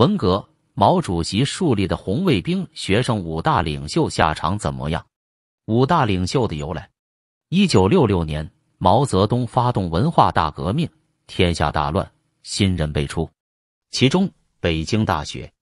文革，毛主席树立的红卫兵、学生五大领袖下场怎么样？五大领袖的由来：一九六六年，毛泽东发动文化大革命，天下大乱，新人辈出。其中，北京大学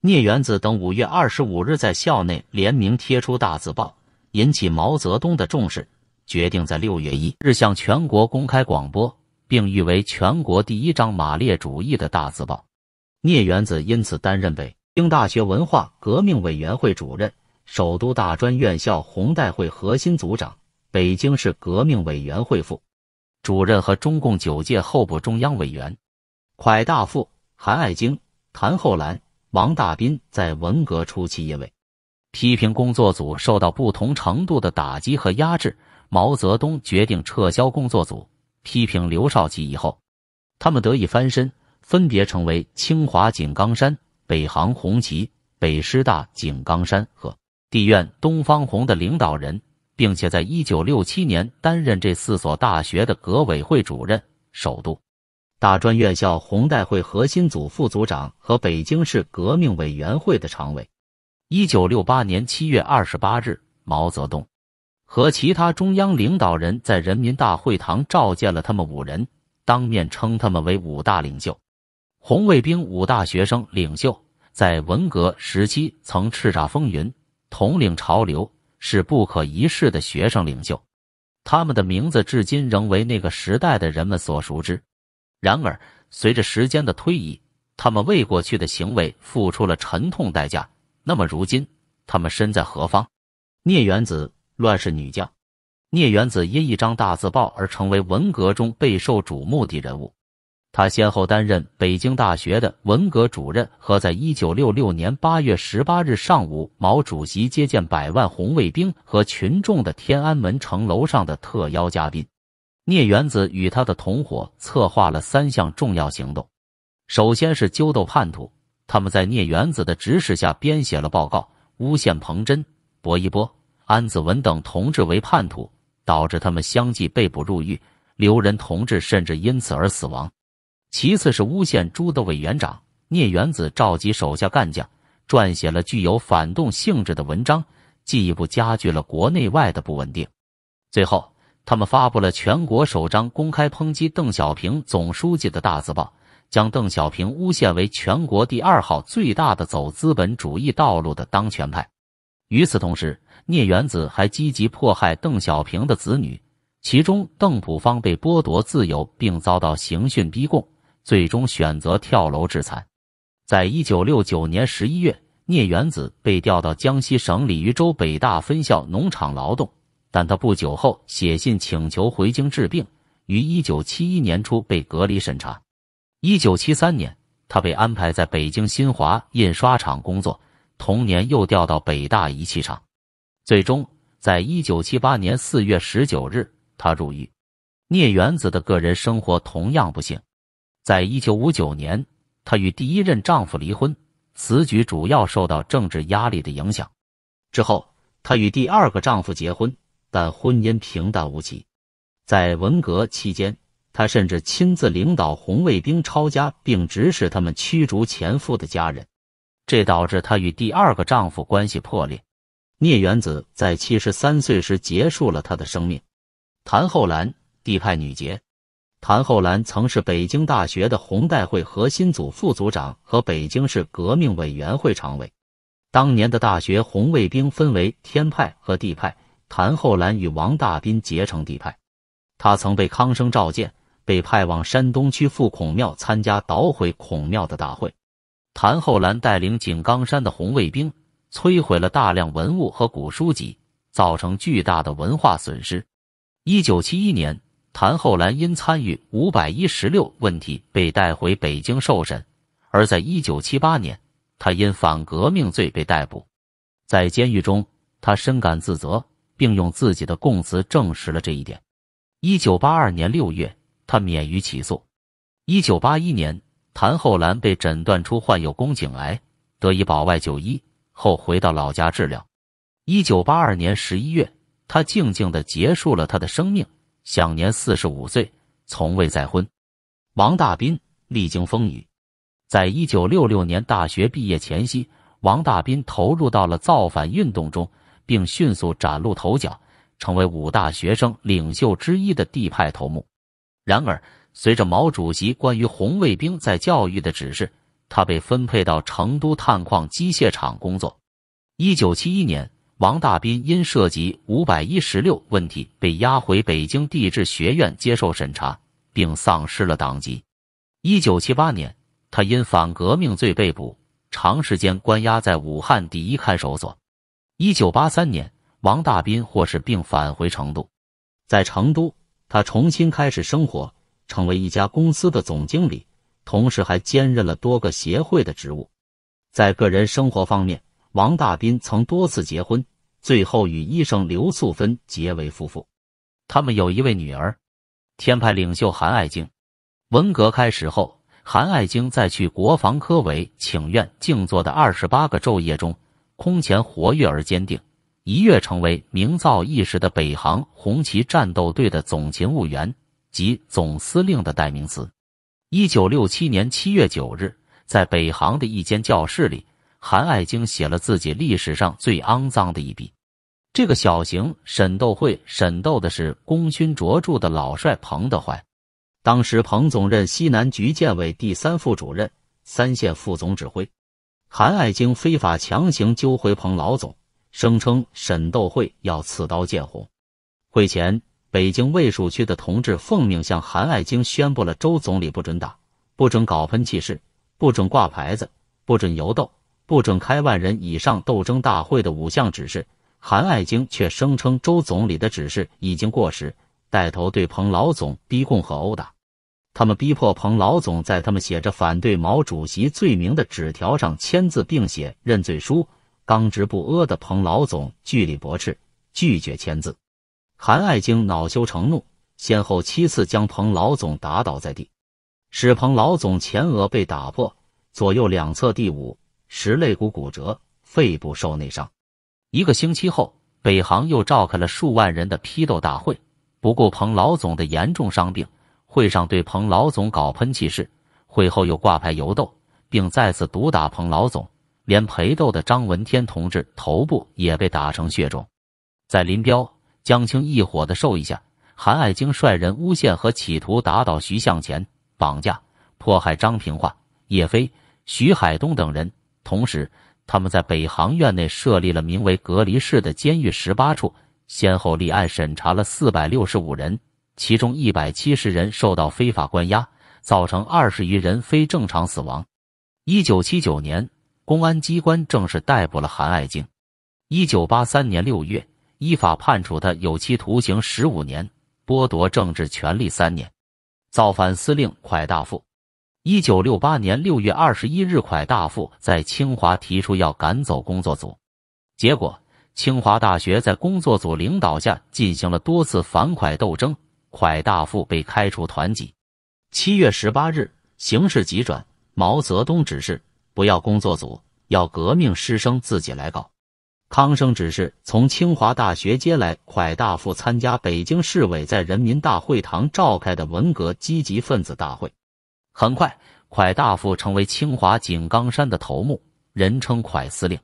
聂元子等五月二十五日在校内联名贴出大字报，引起毛泽东的重视，决定在六月一日向全国公开广播，并誉为全国第一张马列主义的大字报。聂元子因此担任北京大学文化革命委员会主任、首都大专院校红代会核心组长、北京市革命委员会副主任和中共九届候补中央委员。蒯大富、韩爱京、谭厚兰、王大斌在文革初期因为批评工作组受到不同程度的打击和压制，毛泽东决定撤销工作组批评刘少奇以后，他们得以翻身。分别成为清华、井冈山、北航、红旗、北师大、井冈山和地院东方红的领导人，并且在一九六七年担任这四所大学的革委会主任、首都大专院校红代会核心组副组长和北京市革命委员会的常委。一九六八年七月二十八日，毛泽东和其他中央领导人在人民大会堂召见了他们五人，当面称他们为五大领袖。红卫兵五大学生领袖在文革时期曾叱咤风云，统领潮流，是不可一世的学生领袖。他们的名字至今仍为那个时代的人们所熟知。然而，随着时间的推移，他们为过去的行为付出了沉痛代价。那么，如今他们身在何方？聂元子，乱世女将。聂元子因一张大字报而成为文革中备受瞩目的人物。他先后担任北京大学的文革主任和在一九六六年八月十八日上午，毛主席接见百万红卫兵和群众的天安门城楼上的特邀嘉宾。聂元子与他的同伙策划了三项重要行动，首先是揪斗叛徒。他们在聂元子的指使下编写了报告，诬陷彭真、薄一波、安子文等同志为叛徒，导致他们相继被捕入狱，刘仁同志甚至因此而死亡。其次是诬陷朱德委员长聂元子召集手下干将，撰写了具有反动性质的文章，进一步加剧了国内外的不稳定。最后，他们发布了全国首张公开抨击邓小平总书记的大字报，将邓小平诬陷为全国第二号最大的走资本主义道路的当权派。与此同时，聂元子还积极迫害邓小平的子女，其中邓普方被剥夺自由，并遭到刑讯逼供。最终选择跳楼致残。在一九六九年十一月，聂元子被调到江西省鲤鱼洲北大分校农场劳动，但他不久后写信请求回京治病。于一九七一年初被隔离审查。一九七三年，他被安排在北京新华印刷厂工作，同年又调到北大仪器厂。最终，在一九七八年四月十九日，他入狱。聂元子的个人生活同样不幸。在1959年，她与第一任丈夫离婚，此举主要受到政治压力的影响。之后，她与第二个丈夫结婚，但婚姻平淡无奇。在文革期间，她甚至亲自领导红卫兵抄家，并指使他们驱逐前夫的家人，这导致她与第二个丈夫关系破裂。聂元子在73岁时结束了他的生命。谭厚兰，地派女杰。谭厚兰曾是北京大学的红代会核心组副组长和北京市革命委员会常委。当年的大学红卫兵分为天派和地派，谭厚兰与王大斌结成地派。他曾被康生召见，被派往山东区副孔庙，参加捣毁孔庙的大会。谭厚兰带领井冈山的红卫兵，摧毁了大量文物和古书籍，造成巨大的文化损失。一九七一年。谭厚兰因参与“五百一十六”问题被带回北京受审，而在一九七八年，他因反革命罪被逮捕。在监狱中，他深感自责，并用自己的供词证实了这一点。一九八二年六月，他免于起诉。一九八一年，谭厚兰被诊断出患有宫颈癌，得以保外就医后回到老家治疗。一九八二年十一月，他静静地结束了他的生命。享年四十五岁，从未再婚。王大斌历经风雨，在一九六六年大学毕业前夕，王大斌投入到了造反运动中，并迅速崭露头角，成为五大学生领袖之一的地派头目。然而，随着毛主席关于红卫兵在教育的指示，他被分配到成都探矿机械厂工作。一九七一年。王大斌因涉及五百一十六问题被押回北京地质学院接受审查，并丧失了党籍。一九七八年，他因反革命罪被捕，长时间关押在武汉第一看守所。一九八三年，王大斌获释并返回成都。在成都，他重新开始生活，成为一家公司的总经理，同时还兼任了多个协会的职务。在个人生活方面，王大斌曾多次结婚，最后与医生刘素芬结为夫妇。他们有一位女儿。天派领袖韩爱晶。文革开始后，韩爱晶在去国防科委请愿静坐的二十八个昼夜中，空前活跃而坚定，一跃成为名噪一时的北航红旗战斗队的总勤务员及总司令的代名词。一九六七年七月九日，在北航的一间教室里。韩爱京写了自己历史上最肮脏的一笔。这个小型审斗会审斗的是功勋卓著的老帅彭德怀。当时彭总任西南局建委第三副主任、三线副总指挥。韩爱京非法强行揪回彭老总，声称审斗会要刺刀见红。会前，北京卫戍区的同志奉命向韩爱京宣布了：周总理不准打，不准搞喷气式，不准挂牌子，不准游斗。不准开万人以上斗争大会的五项指示，韩爱京却声称周总理的指示已经过时，带头对彭老总逼供和殴打。他们逼迫彭老总在他们写着反对毛主席罪名的纸条上签字，并写认罪书。刚直不阿的彭老总据理驳斥，拒绝签字。韩爱晶恼羞成怒，先后七次将彭老总打倒在地，使彭老总前额被打破，左右两侧第五。十肋骨骨折，肺部受内伤。一个星期后，北航又召开了数万人的批斗大会，不顾彭老总的严重伤病，会上对彭老总搞喷气式，会后又挂牌游斗，并再次毒打彭老总，连陪斗的张文天同志头部也被打成血肿。在林彪、江青一伙的授意下，韩爱京率人诬陷和企图打倒徐向前，绑架、迫害张平化、叶飞、徐海东等人。同时，他们在北航院内设立了名为“隔离室”的监狱十八处，先后立案审查了四百六十五人，其中一百七十人受到非法关押，造成二十余人非正常死亡。一九七九年，公安机关正式逮捕了韩爱静。一九八三年六月，依法判处他有期徒刑十五年，剥夺政治权利三年。造反司令蒯大富。一九六八年六月二十一日，蒯大富在清华提出要赶走工作组，结果清华大学在工作组领导下进行了多次反蒯斗争，蒯大富被开除团籍。七月十八日，形势急转，毛泽东指示不要工作组，要革命师生自己来搞。康生指示从清华大学接来蒯大富参加北京市委在人民大会堂召开的文革积极分子大会。很快，蒯大富成为清华井冈山的头目，人称蒯司令。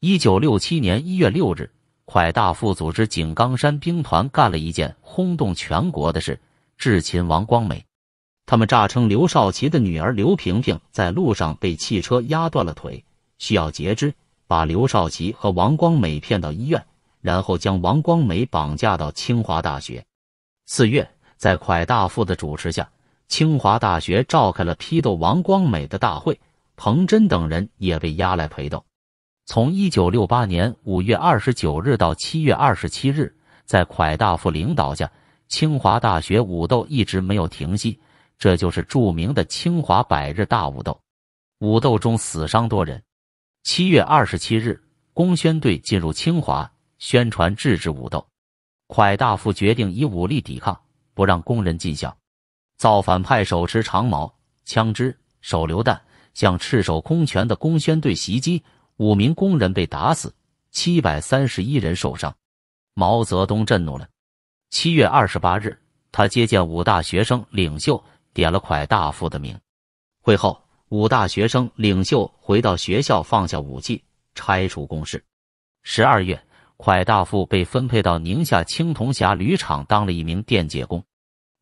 一九六七年一月六日，蒯大富组织井冈山兵团干了一件轰动全国的事：智擒王光美。他们诈称刘少奇的女儿刘萍萍在路上被汽车压断了腿，需要截肢，把刘少奇和王光美骗到医院，然后将王光美绑架到清华大学。四月，在蒯大富的主持下。清华大学召开了批斗王光美的大会，彭真等人也被押来陪斗。从一九六八年五月二十九日到七月二十七日，在蒯大富领导下，清华大学武斗一直没有停息，这就是著名的清华百日大武斗。武斗中死伤多人。七月二十七日，公宣队进入清华，宣传制止武斗。蒯大富决定以武力抵抗，不让工人进校。造反派手持长矛、枪支、手榴弹，向赤手空拳的工宣队袭击，五名工人被打死，七百三十一人受伤。毛泽东震怒了。七月二十八日，他接见五大学生领袖，点了蒯大富的名。会后，五大学生领袖回到学校，放下武器，拆除工事。十二月，蒯大富被分配到宁夏青铜峡铝厂当了一名电解工。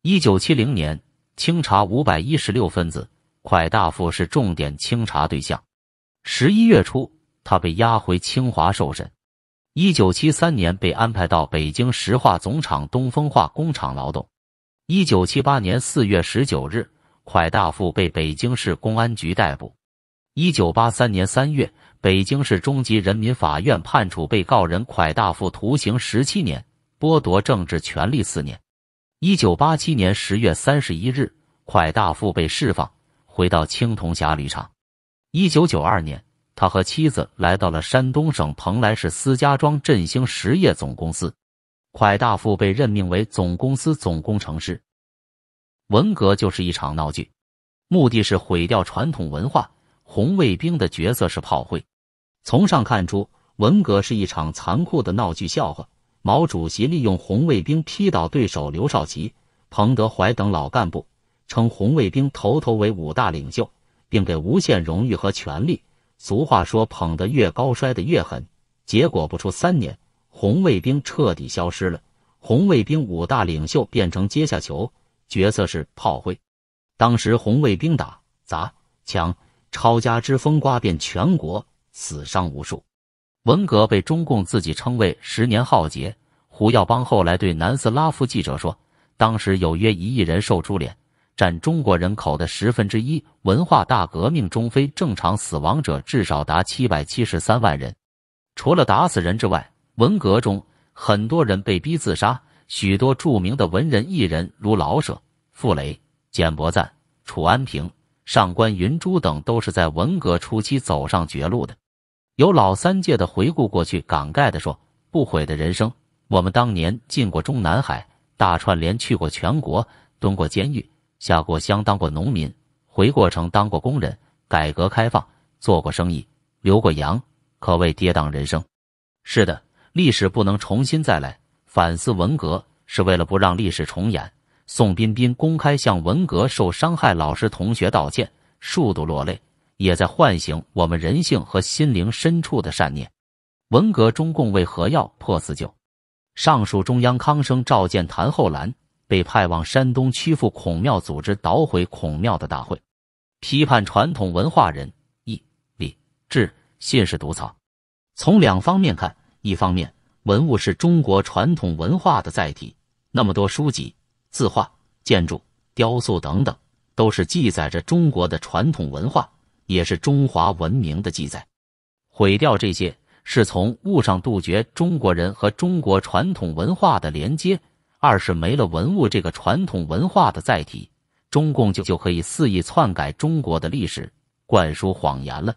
一九七零年。清查五百一十六分子，蒯大富是重点清查对象。十一月初，他被押回清华受审。一九七三年被安排到北京石化总厂东风化工厂劳动。一九七八年四月十九日，蒯大富被北京市公安局逮捕。一九八三年三月，北京市中级人民法院判处被告人蒯大富徒刑十七年，剥夺政治权利四年。一九八七年十月三十一日，蒯大富被释放，回到青铜峡铝厂。一九九二年，他和妻子来到了山东省蓬莱市思家庄振兴实业总公司，蒯大富被任命为总公司总工程师。文革就是一场闹剧，目的是毁掉传统文化。红卫兵的角色是炮灰。从上看出，文革是一场残酷的闹剧笑话。毛主席利用红卫兵劈倒对手刘少奇、彭德怀等老干部，称红卫兵头头为五大领袖，并给无限荣誉和权力。俗话说：“捧得越高，摔得越狠。”结果不出三年，红卫兵彻底消失了。红卫兵五大领袖变成阶下囚，角色是炮灰。当时红卫兵打砸抢、抄家之风刮遍全国，死伤无数。文革被中共自己称为“十年浩劫”。胡耀邦后来对南斯拉夫记者说：“当时有约一亿人受株连，占中国人口的十分之一。文化大革命中非正常死亡者至少达七百七十三万人。除了打死人之外，文革中很多人被逼自杀。许多著名的文人、艺人，如老舍、傅雷、简伯赞、楚安平、上官云珠等，都是在文革初期走上绝路的。”有老三届的回顾过去，感慨的说：“不悔的人生，我们当年进过中南海，大串联去过全国，蹲过监狱，下过乡当过农民，回过城当过工人，改革开放做过生意，留过洋，可谓跌宕人生。”是的，历史不能重新再来，反思文革是为了不让历史重演。宋彬彬公开向文革受伤害老师同学道歉，数度落泪。也在唤醒我们人性和心灵深处的善念。文革中共为何要破四旧？上述中央康生召见谭厚兰，被派往山东曲阜孔庙组织捣毁孔庙的大会，批判传统文化人义礼智信是毒草。从两方面看，一方面文物是中国传统文化的载体，那么多书籍、字画、建筑、雕塑等等，都是记载着中国的传统文化。也是中华文明的记载，毁掉这些是从物上杜绝中国人和中国传统文化的连接。二是没了文物这个传统文化的载体，中共就就可以肆意篡改中国的历史，灌输谎言了。